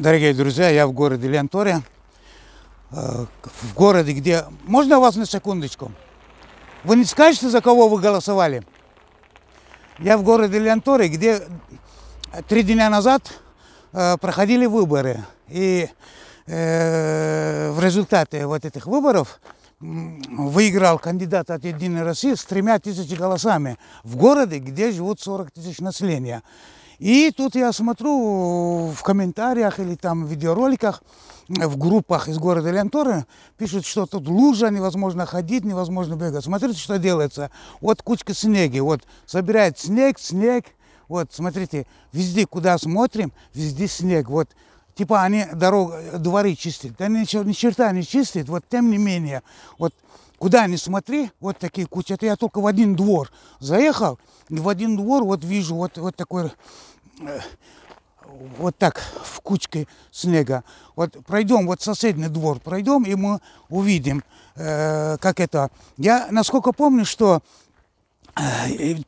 Дорогие друзья, я в городе Ленторе. Э, в городе, где... Можно вас на секундочку? Вы не скажете, за кого вы голосовали? Я в городе Ленторе, где э, три дня назад э, проходили выборы. И в результате вот этих выборов выиграл кандидат от «Единой России» с тремя тысячами голосами в городе, где живут 40 тысяч населения. И тут я смотрю в комментариях или там в видеороликах, в группах из города Лянторы пишут, что тут лужа, невозможно ходить, невозможно бегать. Смотрите, что делается. Вот кучка снеги, вот собирает снег, снег. Вот, смотрите, везде, куда смотрим, везде снег. Вот типа они дорогу дворы чистят. Да ни, ни черта не чистят, вот тем не менее, вот куда ни смотри, вот такие кучи. Это я только в один двор заехал, и в один двор вот вижу вот, вот такой, э, вот так, в кучке снега. Вот пройдем, вот соседний двор пройдем, и мы увидим, э, как это. Я, насколько помню, что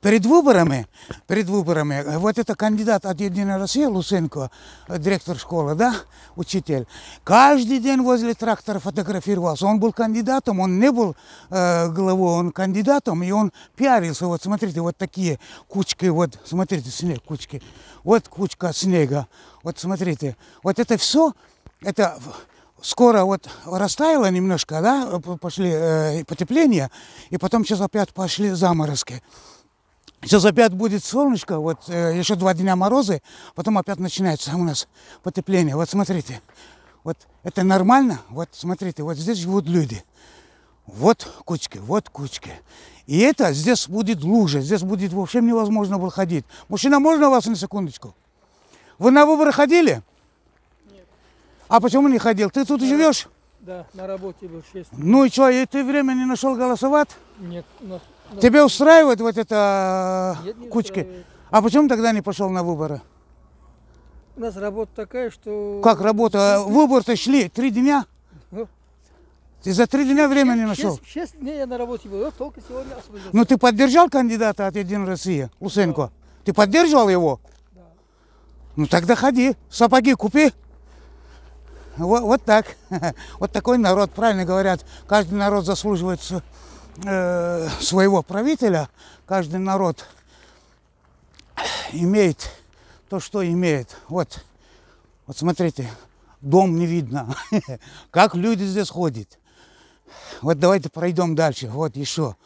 Перед выборами, перед выборами, вот это кандидат от Единой России, Лусенко, директор школы, да, учитель, каждый день возле трактора фотографировался. Он был кандидатом, он не был э, главой, он кандидатом, и он пиарился. Вот смотрите, вот такие кучки, вот смотрите, снег, кучки. Вот кучка снега, вот смотрите. Вот это все, это скоро вот растаяло немножко, да, пошли э, потепления, и потом сейчас опять пошли заморозки. Сейчас опять будет солнышко, вот э, еще два дня морозы, потом опять начинается у нас потепление. Вот смотрите, вот это нормально, вот смотрите, вот здесь живут люди. Вот кучки, вот кучки. И это здесь будет лужа, здесь будет вообще невозможно было ходить. Мужчина, можно вас на секундочку? Вы на выборы ходили? А почему не ходил? Ты тут да. живешь? Да, на работе был 6. Ну и что, и ты время не нашел голосовать? Нет. Но, но... Тебе устраивает вот эта э, Нет, кучка? А почему тогда не пошел на выборы? У нас работа такая, что... Как работа? Выборы-то шли три дня? Ну. ты за три дня времени не нашел? Шесть дней я на работе был, вот только сегодня освободился. Ну ты поддержал кандидата от «Единой России» Лусенко? Да. Ты поддерживал его? Да. Ну тогда ходи, сапоги купи. Вот, вот так. Вот такой народ. Правильно говорят, каждый народ заслуживает э, своего правителя. Каждый народ имеет то, что имеет. Вот, вот смотрите, дом не видно. Как люди здесь ходят. Вот давайте пройдем дальше. Вот еще.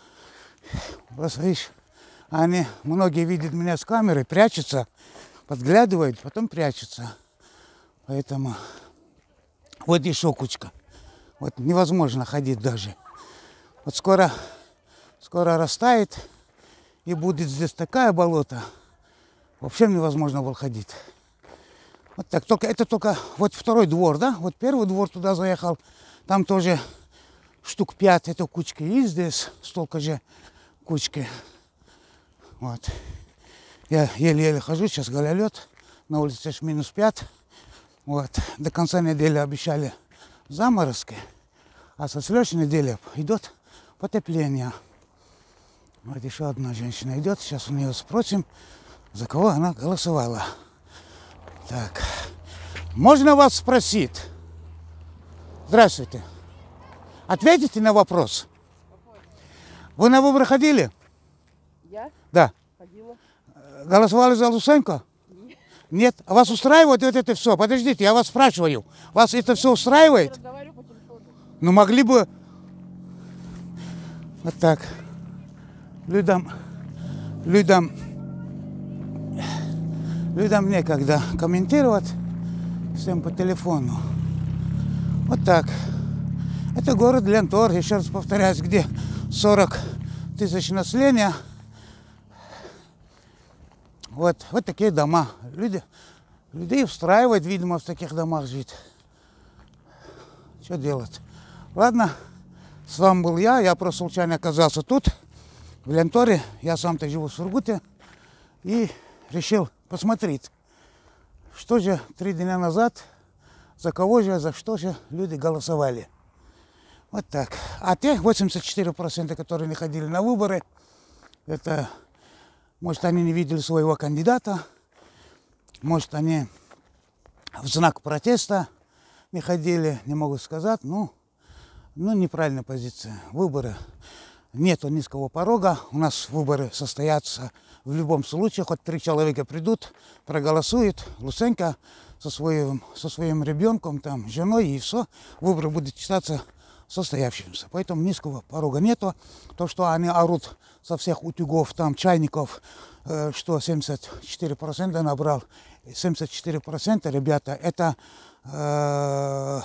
вот видишь, они, многие видят меня с камеры, прячутся, подглядывают, потом прячутся. Поэтому... Вот еще кучка. Вот невозможно ходить даже. Вот скоро, скоро растает, и будет здесь такая болото. Вообще невозможно было ходить. Вот так, только это только вот второй двор, да? Вот первый двор туда заехал, там тоже штук пять, этой кучки. И здесь столько же кучки. Вот. Я еле-еле хожу, сейчас гололед, на улице минус пять. Вот. До конца недели обещали заморозки, а со следующей недели идет потепление. Вот еще одна женщина идет, сейчас у нее спросим, за кого она голосовала. Так, можно вас спросить? Здравствуйте. Ответите на вопрос. Вы на выборы ходили? Я? Да. Ходила. Голосовали за Лусенко? Нет, а вас устраивает вот это все? Подождите, я вас спрашиваю. Вас это все устраивает? Ну могли бы... Вот так. Людям... Людям... Людям некогда комментировать. Всем по телефону. Вот так. Это город Лентор, еще раз повторяюсь, где 40 тысяч населения. Вот, вот такие дома. Люди, людей устраивает, видимо, в таких домах жить. Что делать? Ладно, с вами был я. Я просто случайно оказался тут, в Ленторе. Я сам-то живу в Сургуте. И решил посмотреть, что же три дня назад, за кого же, за что же люди голосовали. Вот так. А те 84%, которые не ходили на выборы, это может, они не видели своего кандидата, может, они в знак протеста не ходили, не могу сказать, Ну, ну, неправильная позиция. Выборы нету низкого порога, у нас выборы состоятся в любом случае, хоть три человека придут, проголосуют, Лусенко со своим, со своим ребенком, там, женой, и все, выборы будут читаться состоявшимся. Поэтому низкого порога нету. То, что они орут со всех утюгов, там, чайников, э, что 74% набрал, 74% ребята, это э,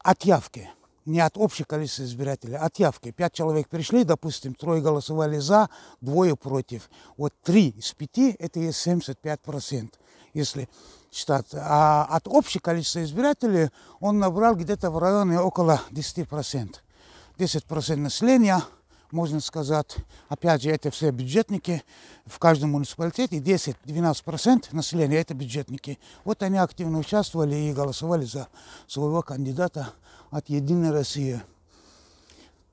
от явки не от общего количества избирателей, а от явки. Пять человек пришли, допустим, трое голосовали за, двое против. Вот три из пяти – это есть 75 процентов если считать, А от общего количества избирателей он набрал где-то в районе около 10%. 10% населения, можно сказать, опять же, это все бюджетники в каждом муниципалитете, 10-12% населения это бюджетники. Вот они активно участвовали и голосовали за своего кандидата от «Единой России».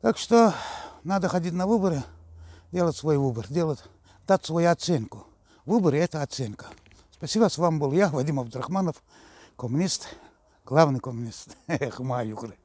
Так что надо ходить на выборы, делать свой выбор, делать, дать свою оценку. Выборы – это оценка. Спасибо, с вами был я, Вадим Абдрахманов, коммунист, главный коммунист Хмари Украины.